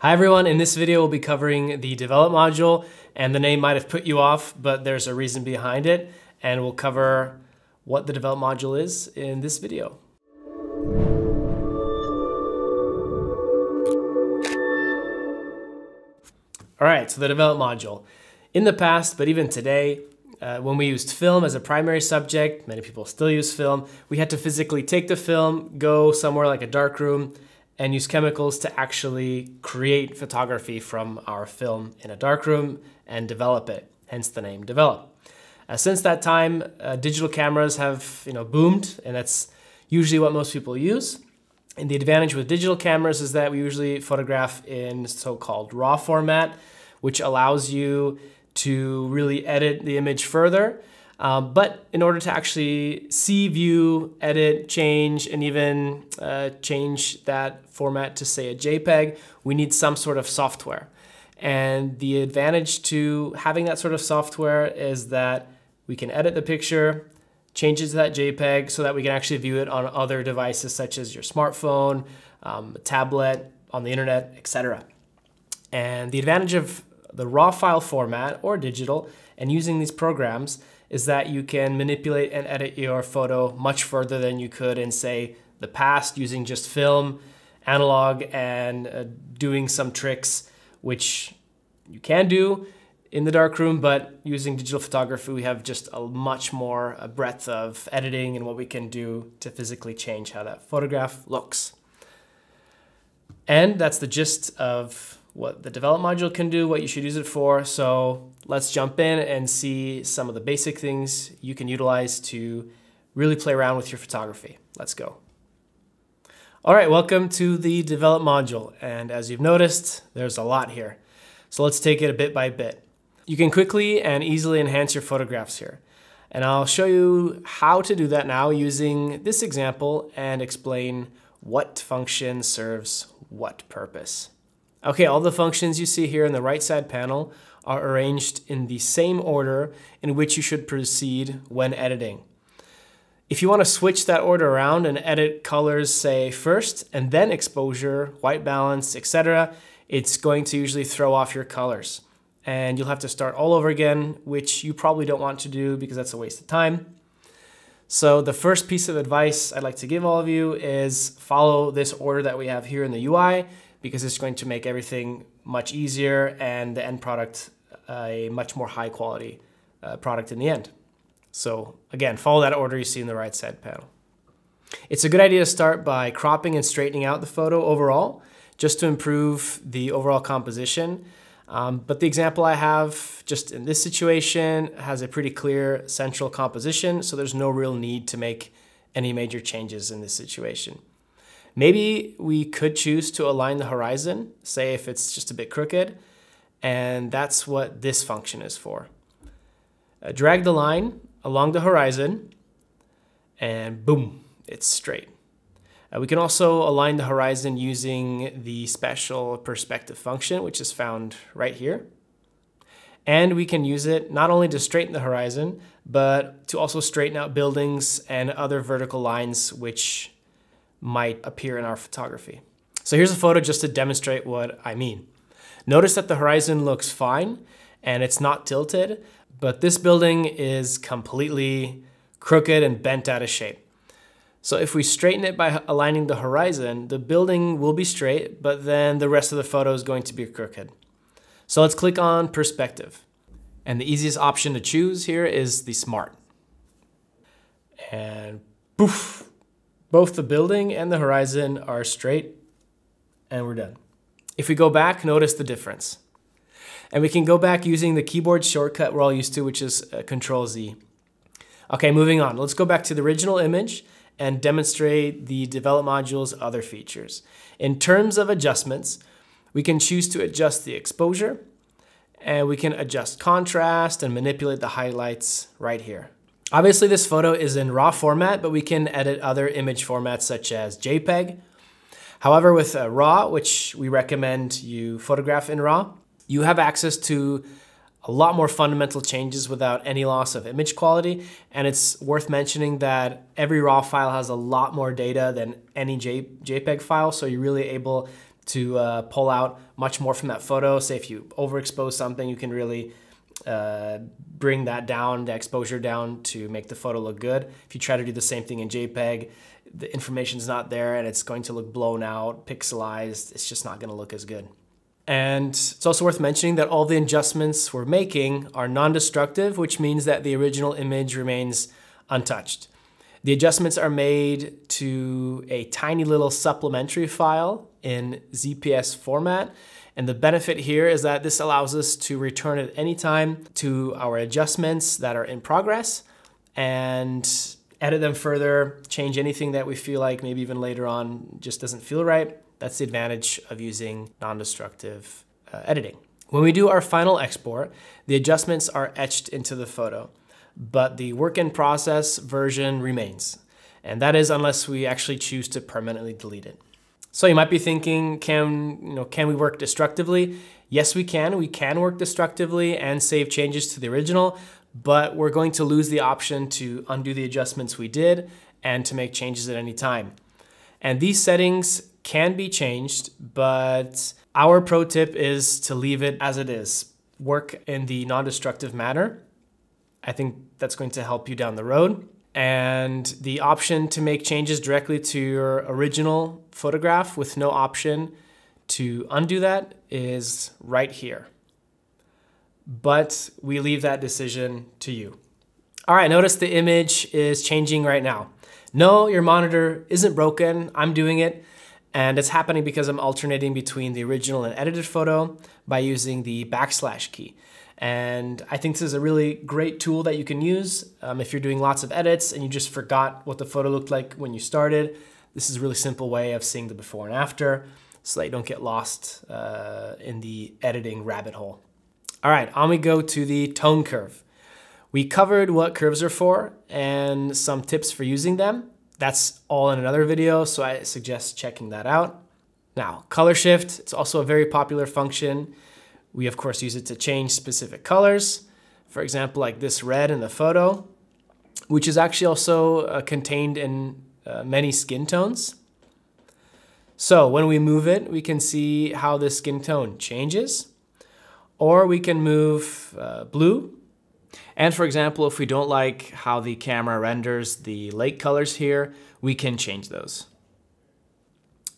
Hi everyone, in this video we'll be covering the develop module and the name might have put you off, but there's a reason behind it and we'll cover what the develop module is in this video. All right, so the develop module. In the past, but even today, uh, when we used film as a primary subject, many people still use film, we had to physically take the film, go somewhere like a dark room, and use chemicals to actually create photography from our film in a darkroom and develop it, hence the name Develop. Uh, since that time, uh, digital cameras have you know boomed, and that's usually what most people use. And the advantage with digital cameras is that we usually photograph in so-called RAW format, which allows you to really edit the image further um, but in order to actually see, view, edit, change, and even uh, change that format to say a JPEG, we need some sort of software. And the advantage to having that sort of software is that we can edit the picture, change it to that JPEG so that we can actually view it on other devices such as your smartphone, um, tablet, on the internet, etc. And the advantage of the raw file format or digital and using these programs is that you can manipulate and edit your photo much further than you could in, say, the past using just film, analog, and uh, doing some tricks, which you can do in the darkroom, but using digital photography, we have just a much more a breadth of editing and what we can do to physically change how that photograph looks. And that's the gist of what the develop module can do, what you should use it for. So let's jump in and see some of the basic things you can utilize to really play around with your photography. Let's go. All right, welcome to the develop module. And as you've noticed, there's a lot here. So let's take it a bit by bit. You can quickly and easily enhance your photographs here. And I'll show you how to do that now using this example and explain what function serves what purpose. Okay, all the functions you see here in the right side panel are arranged in the same order in which you should proceed when editing. If you want to switch that order around and edit colors, say first, and then exposure, white balance, etc., it's going to usually throw off your colors. And you'll have to start all over again, which you probably don't want to do because that's a waste of time. So the first piece of advice I'd like to give all of you is follow this order that we have here in the UI because it's going to make everything much easier and the end product uh, a much more high quality uh, product in the end. So again, follow that order you see in the right side panel. It's a good idea to start by cropping and straightening out the photo overall, just to improve the overall composition. Um, but the example I have just in this situation has a pretty clear central composition, so there's no real need to make any major changes in this situation. Maybe we could choose to align the horizon, say if it's just a bit crooked, and that's what this function is for. Uh, drag the line along the horizon, and boom, it's straight. Uh, we can also align the horizon using the special perspective function, which is found right here. And we can use it not only to straighten the horizon, but to also straighten out buildings and other vertical lines which might appear in our photography. So here's a photo just to demonstrate what I mean. Notice that the horizon looks fine and it's not tilted, but this building is completely crooked and bent out of shape. So if we straighten it by aligning the horizon, the building will be straight, but then the rest of the photo is going to be crooked. So let's click on perspective. And the easiest option to choose here is the smart. And poof, both the building and the horizon are straight and we're done. If we go back, notice the difference. And we can go back using the keyboard shortcut we're all used to, which is uh, Control Z. Okay, moving on. Let's go back to the original image and demonstrate the Develop module's other features. In terms of adjustments, we can choose to adjust the exposure and we can adjust contrast and manipulate the highlights right here. Obviously this photo is in RAW format, but we can edit other image formats such as JPEG. However, with uh, RAW, which we recommend you photograph in RAW, you have access to a lot more fundamental changes without any loss of image quality. And it's worth mentioning that every RAW file has a lot more data than any J JPEG file. So you're really able to uh, pull out much more from that photo. Say if you overexpose something, you can really uh, bring that down, the exposure down to make the photo look good. If you try to do the same thing in JPEG, the information's not there and it's going to look blown out, pixelized. It's just not going to look as good. And it's also worth mentioning that all the adjustments we're making are non-destructive, which means that the original image remains untouched. The adjustments are made to a tiny little supplementary file in ZPS format. And the benefit here is that this allows us to return at any time to our adjustments that are in progress and edit them further, change anything that we feel like maybe even later on just doesn't feel right. That's the advantage of using non-destructive uh, editing. When we do our final export, the adjustments are etched into the photo but the work in process version remains. And that is unless we actually choose to permanently delete it. So you might be thinking, can, you know, can we work destructively? Yes, we can. We can work destructively and save changes to the original, but we're going to lose the option to undo the adjustments we did and to make changes at any time. And these settings can be changed, but our pro tip is to leave it as it is. Work in the non-destructive manner. I think that's going to help you down the road. And the option to make changes directly to your original photograph with no option to undo that is right here. But we leave that decision to you. All right, notice the image is changing right now. No, your monitor isn't broken. I'm doing it. And it's happening because I'm alternating between the original and edited photo by using the backslash key. And I think this is a really great tool that you can use um, if you're doing lots of edits and you just forgot what the photo looked like when you started. This is a really simple way of seeing the before and after so that you don't get lost uh, in the editing rabbit hole. All right, on we go to the tone curve. We covered what curves are for and some tips for using them. That's all in another video, so I suggest checking that out. Now, color shift, it's also a very popular function. We of course use it to change specific colors. For example, like this red in the photo, which is actually also uh, contained in uh, many skin tones. So when we move it, we can see how the skin tone changes, or we can move uh, blue. And for example, if we don't like how the camera renders the lake colors here, we can change those.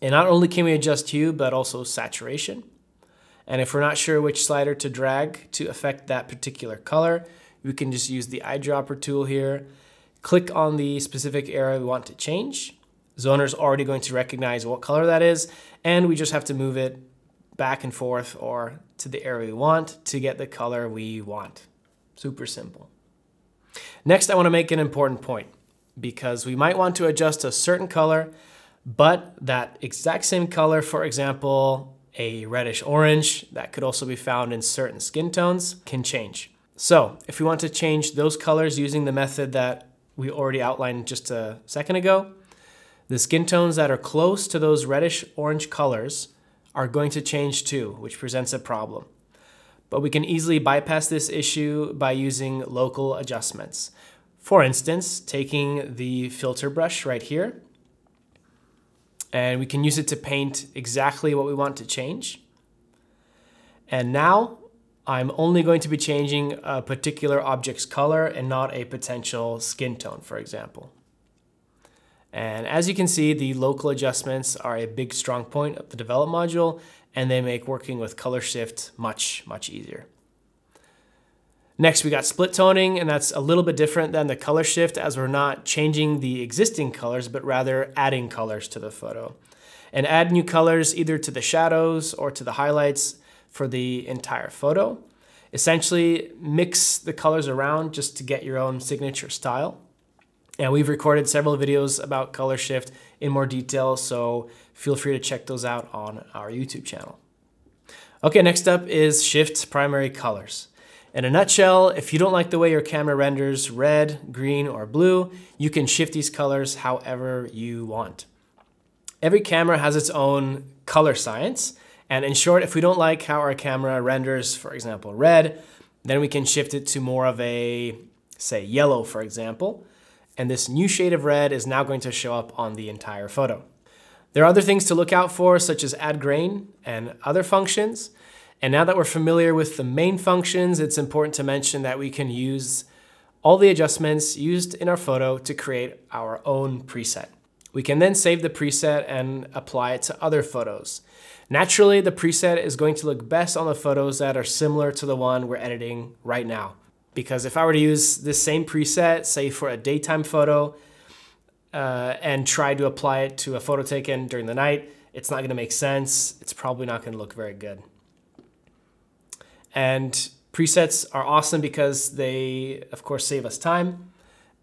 And not only can we adjust hue, but also saturation. And if we're not sure which slider to drag to affect that particular color, we can just use the eyedropper tool here, click on the specific area we want to change. Zoner's already going to recognize what color that is, and we just have to move it back and forth or to the area we want to get the color we want. Super simple. Next, I wanna make an important point because we might want to adjust a certain color, but that exact same color, for example, a reddish orange that could also be found in certain skin tones can change. So if we want to change those colors using the method that we already outlined just a second ago, the skin tones that are close to those reddish orange colors are going to change too, which presents a problem. But we can easily bypass this issue by using local adjustments. For instance, taking the filter brush right here and we can use it to paint exactly what we want to change. And now I'm only going to be changing a particular object's color and not a potential skin tone, for example. And as you can see, the local adjustments are a big strong point of the develop module, and they make working with color shift much, much easier. Next, we got split toning, and that's a little bit different than the color shift as we're not changing the existing colors, but rather adding colors to the photo. And add new colors either to the shadows or to the highlights for the entire photo. Essentially, mix the colors around just to get your own signature style. And we've recorded several videos about color shift in more detail, so feel free to check those out on our YouTube channel. Okay, next up is shift primary colors. In a nutshell, if you don't like the way your camera renders red, green, or blue, you can shift these colors however you want. Every camera has its own color science, and in short, if we don't like how our camera renders, for example, red, then we can shift it to more of a, say, yellow, for example, and this new shade of red is now going to show up on the entire photo. There are other things to look out for, such as add grain and other functions, and now that we're familiar with the main functions, it's important to mention that we can use all the adjustments used in our photo to create our own preset. We can then save the preset and apply it to other photos. Naturally, the preset is going to look best on the photos that are similar to the one we're editing right now. Because if I were to use this same preset, say for a daytime photo, uh, and try to apply it to a photo taken during the night, it's not gonna make sense. It's probably not gonna look very good. And presets are awesome because they, of course, save us time.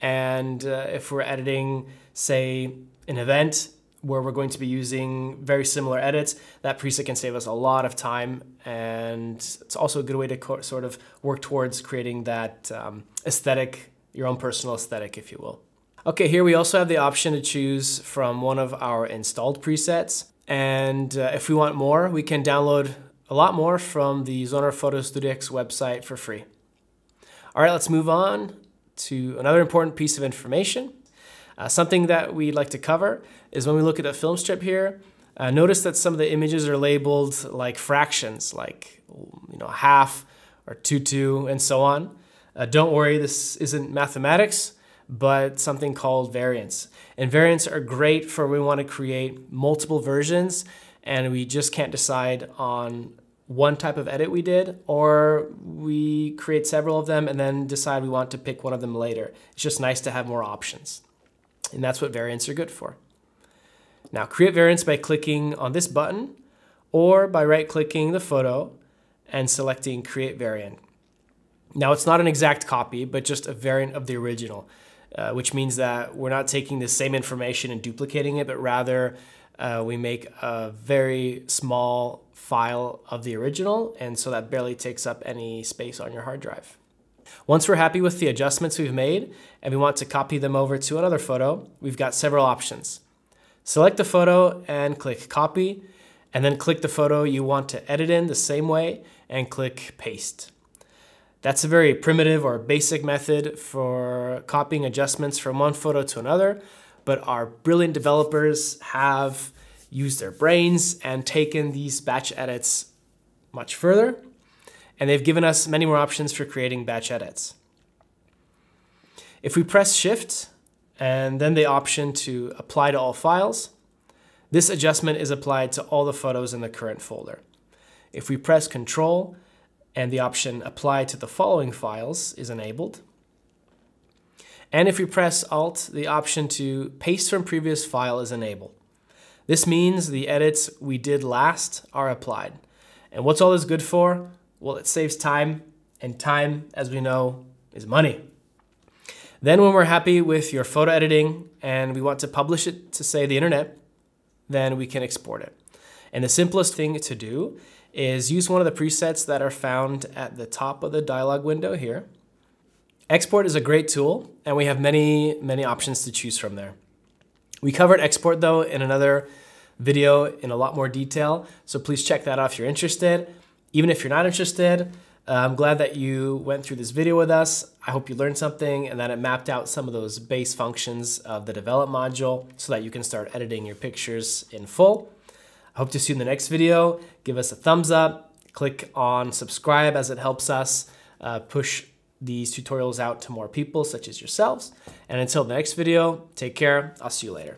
And uh, if we're editing, say, an event where we're going to be using very similar edits, that preset can save us a lot of time. And it's also a good way to sort of work towards creating that um, aesthetic, your own personal aesthetic, if you will. Okay, here we also have the option to choose from one of our installed presets. And uh, if we want more, we can download a lot more from the Zoner Photo Studio X website for free. All right, let's move on to another important piece of information. Uh, something that we'd like to cover is when we look at the film strip here, uh, notice that some of the images are labeled like fractions, like you know half or two two and so on. Uh, don't worry, this isn't mathematics, but something called variants. And variants are great for we want to create multiple versions and we just can't decide on one type of edit we did, or we create several of them and then decide we want to pick one of them later. It's just nice to have more options. And that's what variants are good for. Now create variants by clicking on this button or by right clicking the photo and selecting create variant. Now it's not an exact copy, but just a variant of the original, uh, which means that we're not taking the same information and duplicating it, but rather uh, we make a very small file of the original, and so that barely takes up any space on your hard drive. Once we're happy with the adjustments we've made and we want to copy them over to another photo, we've got several options. Select the photo and click copy, and then click the photo you want to edit in the same way and click paste. That's a very primitive or basic method for copying adjustments from one photo to another, but our brilliant developers have used their brains and taken these batch edits much further. And they've given us many more options for creating batch edits. If we press shift and then the option to apply to all files, this adjustment is applied to all the photos in the current folder. If we press control and the option apply to the following files is enabled, and if you press Alt, the option to paste from previous file is enabled. This means the edits we did last are applied. And what's all this good for? Well, it saves time, and time, as we know, is money. Then when we're happy with your photo editing and we want to publish it to say the internet, then we can export it. And the simplest thing to do is use one of the presets that are found at the top of the dialog window here. Export is a great tool, and we have many, many options to choose from there. We covered export though in another video in a lot more detail, so please check that out if you're interested. Even if you're not interested, uh, I'm glad that you went through this video with us. I hope you learned something and that it mapped out some of those base functions of the develop module so that you can start editing your pictures in full. I hope to see you in the next video. Give us a thumbs up, click on subscribe as it helps us uh, push these tutorials out to more people such as yourselves. And until the next video, take care. I'll see you later.